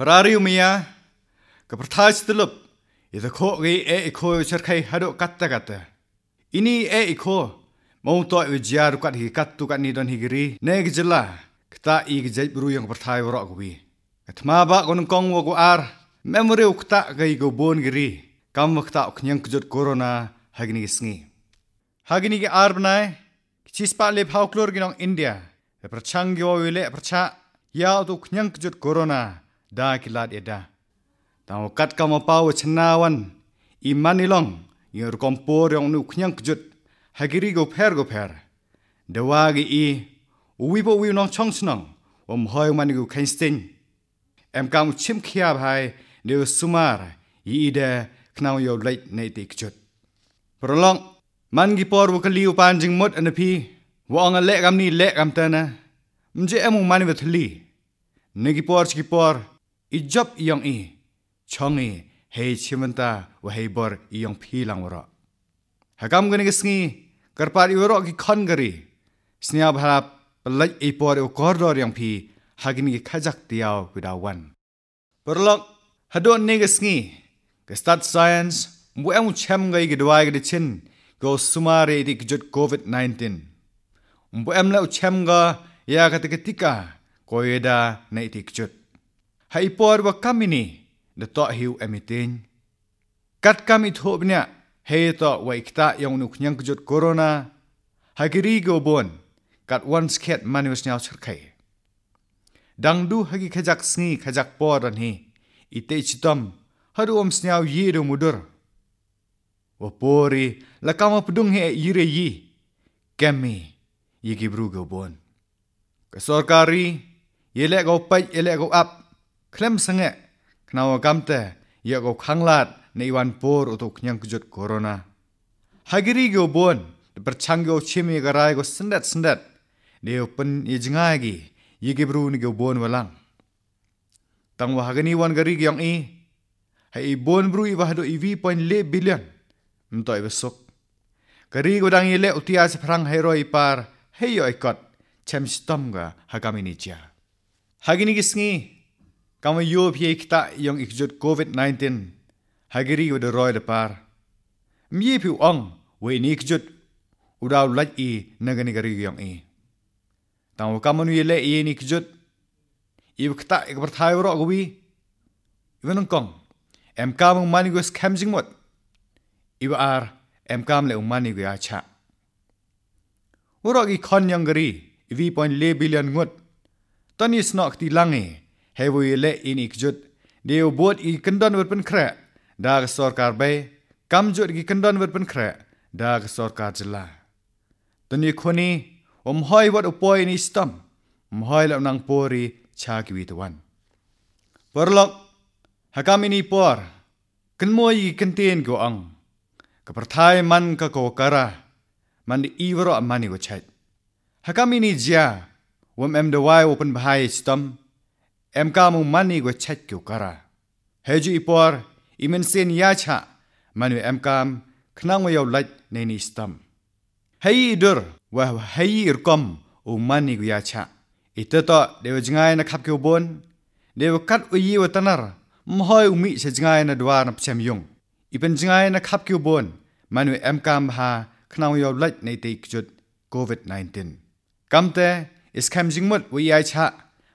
Rari umia ke pertahas telup itu ko gay e iko cerkai hado kata kata. Ini e iko mau to ujar e kat hikat tu kat ni don higiri ne gejala kita i gejai beru yang pertahai orang kubi. Ketma ba konung kong waku ar memori ukta gay go bon giri kam waktu ok nyang kejut corona hagini gisngi. Hagini ke ar benai kisipak lep hauklor ginong India. E Percanggih wawile percak ya untuk nyang kejut corona. da kilat eda tang kat ka mo pau chnawan imanilong yer kompor yong nu khyang kjut hagiri go pher go pher dewa gi i uwi bo wi nong chong snong om hoi man gu khainstein em kam chim khia bhai ne sumar i de knau yo late nei ti kjut prolong man gi por wo kali upan jing mot an phi wo ang le kam ni le kam ta na mje em man ve thli ne gi por chi por ijab iyang i chong i hei chimanta wa hei bor iyang phi lang ro hagam gane ge sngi karpar i ro gi khon gari snya bhara pla i por o kor ro yang phi hagini ge khajak tiao wida wan perlok hado ne ge sngi ge start science mu em chem gai ge dwai ge chin go sumare di jut covid 19 mu em la chem ga ya ga tika koyeda na itik jut hai por wa kam ini de to hiu emiting kat kam it hobnya he to wa ikta yong nuk nyang jut corona hagiri go bon kat one sket manus nyau chakai dang du hagi khajak sngi khajak por ani ite chitam haru om snyau yi ro mudur wa pori la kam pdung he yire yi kemi yigi bru go bon ka sorkari yele go pai yele go up คลมสังเกตนาวกัมเตเยกอขังลาดในวันปูรอตุกยังกุจดโครนาฮักรีกอบุนเปิดช่างกอชิมีกรายกอสันเดตสันเดตเดี๋ยวปนยจงไงกียีกิบรูนกอบุนวลังตั้งว่าฮักนีวันกรีกยังอีให้อีบุนบรูอีวาดูอีวีพอยน์เล่บิลเลนมันต่อยไปสุกกรีกอดังยีเล่อุติอาสพรังไฮโรอีปาร์ให้ยอยกัดเชมสตอมกะฮักามินิจยาฮักนีกิสงี Kan we jou op je kta jong ik zut COVID-19. Hagiri we de rode paar. Mje piu ong, we ni ik zut. Udau lat i naganigari jong i. Dan we kamen nu le i eh ni ik zut. Iwe kta ik berthai rok gwi. Iwe nong kong. Em kam ung mani gwes kem jing mot. Iwe ar, em kam le ung mani gwe a cha. Urok i kon yang gari, iwi point le bilion ngut. Tani snok ti langi. Eh. hebu i le in i kjut. Di u buat i kendon wat pen kre, da kesor karbe, kam jut i kendon wat pen kre, da kesor kar jela. Tuni kuni, um hoi wat upoi ni stom, um hoi lam nang pori cha kiwi tuan. Perlok, hakam ini por, ken moi i kentin go ang, kepertai man ke kokara, man di iwro amani go chet. Hakam ini jia, wam emdawai wapen bahai stom, em ca mùng mani gue chet kiểu cara he ju ipor imen sen ya cha manu em cam khna gue yau lait ne ni stam hei dur wa hei irkom u mani gue ya cha ite to dewa jingai na khap kiểu bon dewa kat u yi wa tanar mhoi u mi se jingai na dwa na pchem yung ipen jingai na khap kiểu bon manu em cam ha khna gue yau lait ne te kjut covid 19 kamte is kham jingmut wi ya cha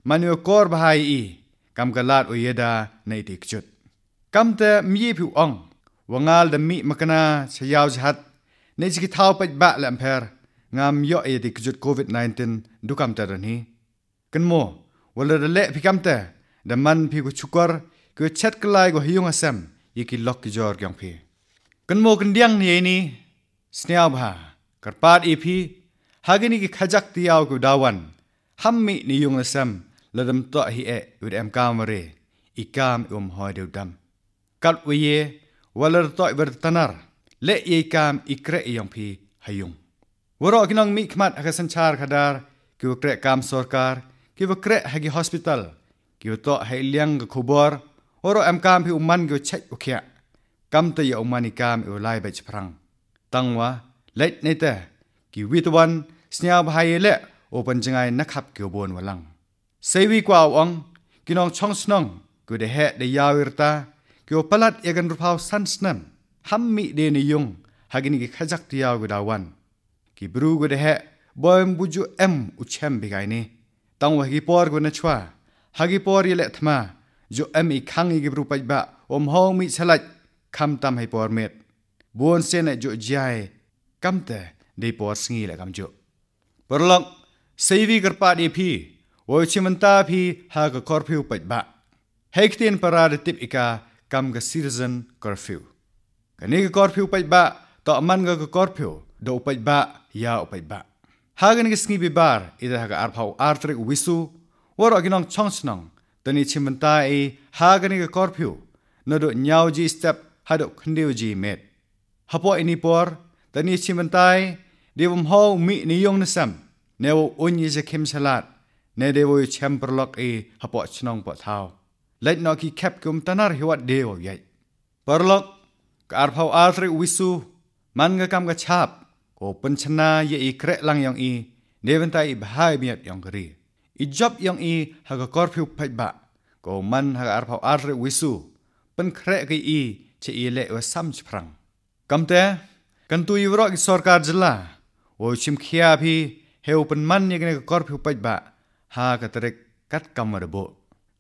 มันอยู่กอร์บไฮอีกำกลาดอุยดาในดิกจุดกำแต่มีผิวอ่องวังอาลดมีมกนาชยาวชัดในชิกิทาวไปบะแลมเพรงามย่อเอดิกจุดโควิด -19 ดูกำแต่รนี้กันโมวันละเละพิกำแต่ดมันพิกุชุกอร์กุชัดกลายกว่าฮิยงอาเซมยี่กิล็อกกิจอร์กยองพีกันโมกันเดียงนี้นี้สเนียบหากระปาดอีพีหากินี่กิขจักตียาวกุดาวันหัมมีนิยงอาเซมลดมต่อฮีเอวิดแอมกามเรอีกามอุมหอยเดือดดำกัดวิเยวลดต่อวิรตนารและยีกามอีกระอียงพีหายุงวรอกินองมิขมัดอากาศชาร์คดาร์กิวเครกามสอร์การกิวเครฮกิฮอสพิทัลกิวต่อให้เลี้ยงกับคบอร์วรอแอมกามพีอุมันกิวเช็ดโอเคะกัมตยอุมานิกามอุไลเบชพรังตั้งว่าเล็ดในแต่กิววิตวันสเนียบไฮเละโอปันจงไงนักขับเกี่ยวบนวลัง Sewi kwa wang, kinong chong snong, ku de he de yaw irta, kyo palat yagan rupaw san snam, ham mi de ni yung, hagin ki khajak di yaw gudawan. Ki bru ku de he, boyam buju em uchem bigay ni. Tang wa hagi por gu na chwa, hagi por yale thma, jo em i khang i gibru pajba, om hong mi chalaj, kam tam hai por met. Buon se na jo jay, kam te, de por singi le kam jo. Perlok, sewi kerpa di pi, វោជិមន្តាភីហាកកោរភីវបច្បាហេកទីនប្រារតិបអ៊ីកាកម្មកស៊ីរិសិនកោរភីវកនិកកោរភីវបច្បាតអមន្ងកកោរភីវដោបច្បាយ៉ាអបច្បាហាកនិកស្ងីបិបាអ៊ីដហកអារផោអាត្រិកវិសុវរអគិនងឆងឆ្នងតនិជិមន្តាអ៊ីហាកនិកកោរភីវណដោញាវជីស្តេបហាដោខនឌីវជីមេតហពអ៊ីនីពរតនិជិមន្តាអ៊ីឌីវមហោមីនិយងនសាំណេវអ៊ុនយីសេខឹមសាឡាในเดวยแชมป์ล็อกเอฮปอชนองปอเท้าและนอกีแคปกุมตนารหิวัดเดวยใหญ่ปล็อกกาอภาวอาริวิสูมันกกรรมกระชาบโอปัญชนาเยอีเครลังยองอีเดวันตาอิบไฮเมียดยองกรีอิจอบยองอีฮักกอร์พิวไปบะก็มันฮักอาภาวอาริวิสูปันเครกีอีเชอีเลวซัมชพรังกัมเตะกันตุยวรอกสอร์การจลาโอชิมเคียพีเฮวปันมันยังไงกอร์พิวไปบะ ha ka tare kat kam ma bo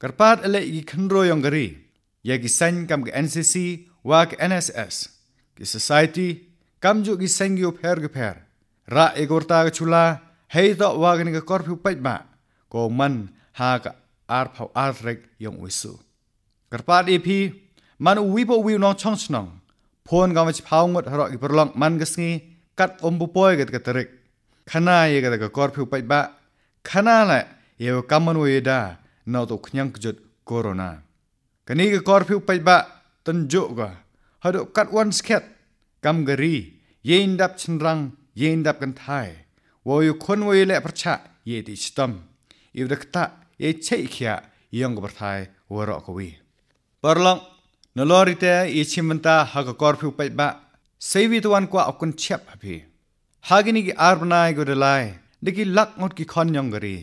karpat ale gi khandro yong gari ye gi sain kam ge ncc wa ke nss ki society kam ju gi sain gi u pher ge pher ra e gorta ga chula hei to wa ge ni ga korphi pai ba ko man ha ka ar phau ar rek yong wisu karpat ep man u wibo wi no chong chnong phone ga ma chi phau ngot ro gi prolong man ga sngi kat ombu poy ge ge tare khana ye ge ga korphi pai ba khana la เอวกำมันเวดาน่าตกยังจุดโควิดกันี่ก็คอร์ฟิวไปบะตันจุกะฮัดกัดวันสเก็ตกำกรียินดับชนรังยินดับกันไทยวอยคนวอยและประชาเยติสตมอิวดักตะเยเชยขียะยังกับไทยวรอกวีปรลังนลอริเตอีชิมันตาฮักกอร์ฟิวไปบะเซวิตวันกว่าอคุณเชียบพี่ฮากินิกอาร์บนายกุเดลัยดิกิลักงดกิคอนยังกรี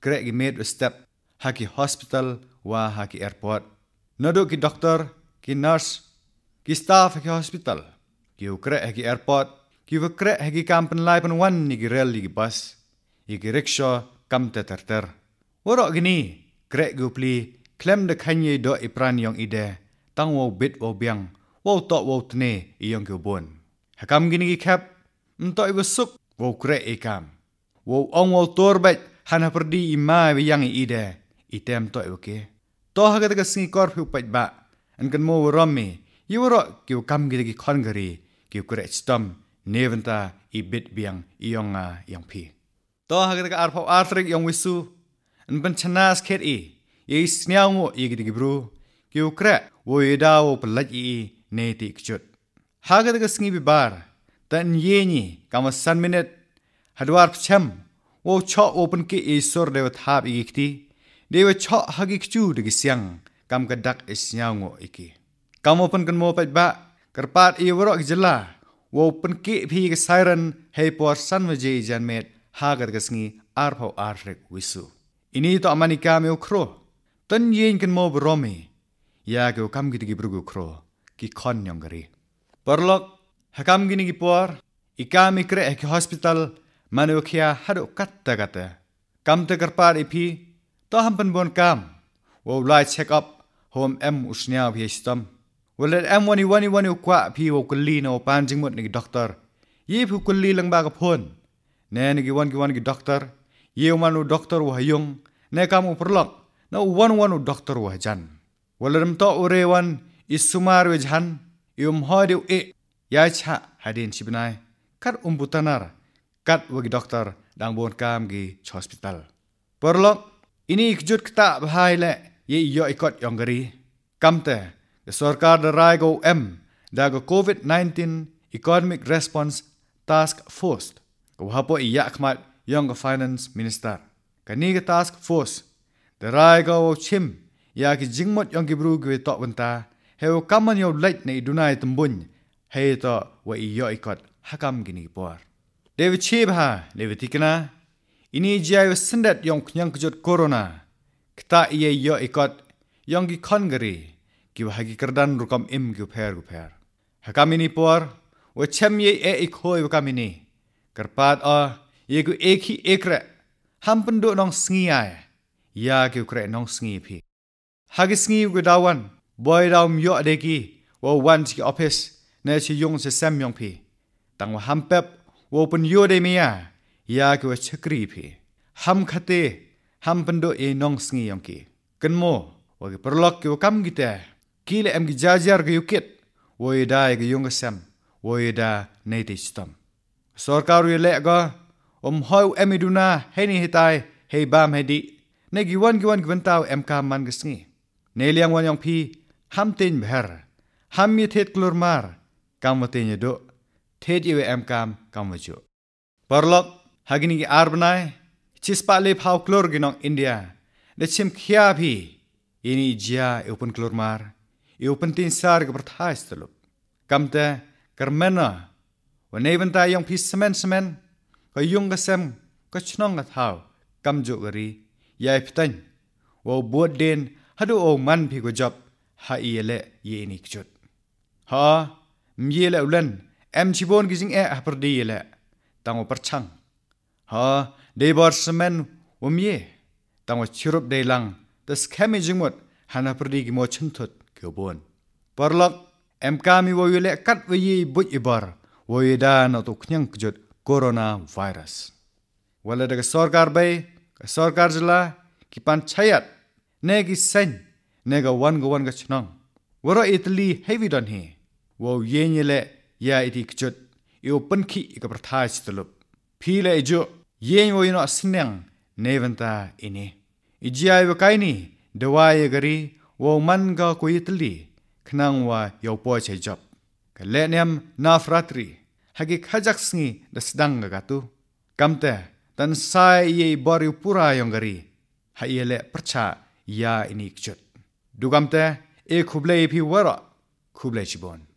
Greg made a step haki hospital wa haki airport. Nado ki doktor ki nurse, ki staff ki hospital. Ki ukre haki airport. Ki ukre haki kampen laipan wan ni ki rel ni ki bus. Iki riksho kam te ter ter. Waro gini, Greg gu pli klem de kanye do ipran yong ide. Tang wau bit wau biang. Wau tok wau tene iyong ki ubon. Hakam gini ki kap. Untuk ibu suk wau kre ikam. Wau ong wau torbet. Wau hana perdi ima be yang i ide item to oke to ha ga singi kor phu pat ba an kan mo rom me yu ro kyu kam gi gi khon gari kyu kre stom neventa i bit biang i yong a yang pi to ha ga ar pho ar trek yong wisu an ban chanas khet i ye snyang wo i gi gi bru kyu kre wo i da wo plaj i ne ti kchut ha ga singi bi bar tan ye ni kama san minute hadwar pchem wo cho open ke isor dewa thap igikti dewa cho hagik chu digi siang kam ka dak e isyango iki kam open kan mo pat ba karpat i woro jela wo open ke phi ke siren hey por san ma je jan met ha gar ga singi ar pho ar rek wisu ini to amani ka me ukro tan yin kan mo bromi ya ke kam gi digi brugu kro ki khon nyong gari parlok hakam gi ni gi por ikam ikre ek hospital 마누키야 하루 갔다 갔다 감득을 빠리피 또한번본감 오라이 체크업 홈엠 우스냐 비스템 월렛 엠 원이 원이 원이 과 피오 클리노 반징 못니 닥터 이 푸클리 랑바가 폰 내니기 원기 원기 닥터 이 오만우 닥터 와용 내 감우 퍼럭 나 원원우 닥터 와잔 월렛 또 오레원 이스마르 잔 이음 하디 에 야차 하딘 시브나이 카르 움부타나라 kat wagi doktor dang buon kam gi hospital perlo ini kejut kita bahai le ye yo ikot yong gari kam te de sarkar de rai go m da go covid 19 economic response task force go hapo iya akmat yong finance minister kani ge task force de rai go chim ya ki jingmot yong gibru gi to banta he kamon yo lait nei dunai tumbun he to wa iyo ikot hakam gini por เดวิชีบฮาเดวิติกนาอินีจียวสันเดตยองคยังกจดโคโรนาคตาเอยยออีกอดยองกิคอนกรีกิวฮากิกระดันรุกอมอิมกิวเพรกุเพรฮักามินีปัววเชมเยเออีกโฮยวกามินีกระปาดอเยกุเอกีเอกระฮัมปันดุนองสงีไอยากิวกระนองสงีพีฮากิสงีกุดาวันบอยดาวมยอเดกีว่าวันที่ออฟฟิศเนชิยงเซซซมยองพีตั้งว่าฮัมเป็บ wo pun yode mia ya, ya ko chakri phi ham khate ham pando e nong sngi yong ki kan mo wo ge parlok ki kam gi te ki le em gi ja jar ge yuket wo e dai ge yong sam wo e da nei te stam sarkar wi le ga om hoi em iduna he ni hitai he bam he di ne gi wan gi wan gwan tao em kam man ge sngi ne liang wan yong phi ham tin bher ham mi thet klur mar kam wa te ne do थेटिवे एम काम कामजु परलक हागिनी आर बनाय चिसपाले फाव क्लोर गिनों इंडिया ने छिम खिया भी इनी जिया एउपन क्लोर मार एउपन तीन सार ग प्रथा इस्तलु कमते करमेन व नेवनता यों फी समेन समेन क युंग सेम क छनों ग थाव कमजु गरी याय फितन व बोट देन हदु ओ मन फी गो जब हा इले ये इनी खुत हा मियेले उलन em chỉ bốn cái gì ạ, đi lẹ, tao một chăng, hả, để bỏ xem men, um ye, tao một chụp để lăng, tớ xem cái gì một, hắn hả đi cái một chân thật, kiểu bốn, bảo lộc, em cam mi vui lẹ cắt với ye bụi y bar, vui đa nó tụ khnhăng kujut corona virus, vậy là cái sọt gar bay, cái sọt gar zla, cái pan chayat, nè cái sen, nè cái one go one cái chăng, vừa rồi Italy heavy done he, vô ye như lẹ yaa iti kichot iyo panki iga prathaa istilub. Pii la ijo yeng o ino asinang nevanta ini. Iji ayo kaini dawaya gari wo man ga kuyi tali knang wa yaw po cha job. Ka leniam naaf ratri hagi khajak singi da sidang ga gatu. Kamta tan saa iye i bori pura yong gari ha iye le percha yaa ini kichot. Dugamta e khublai pi wara khublai chibon.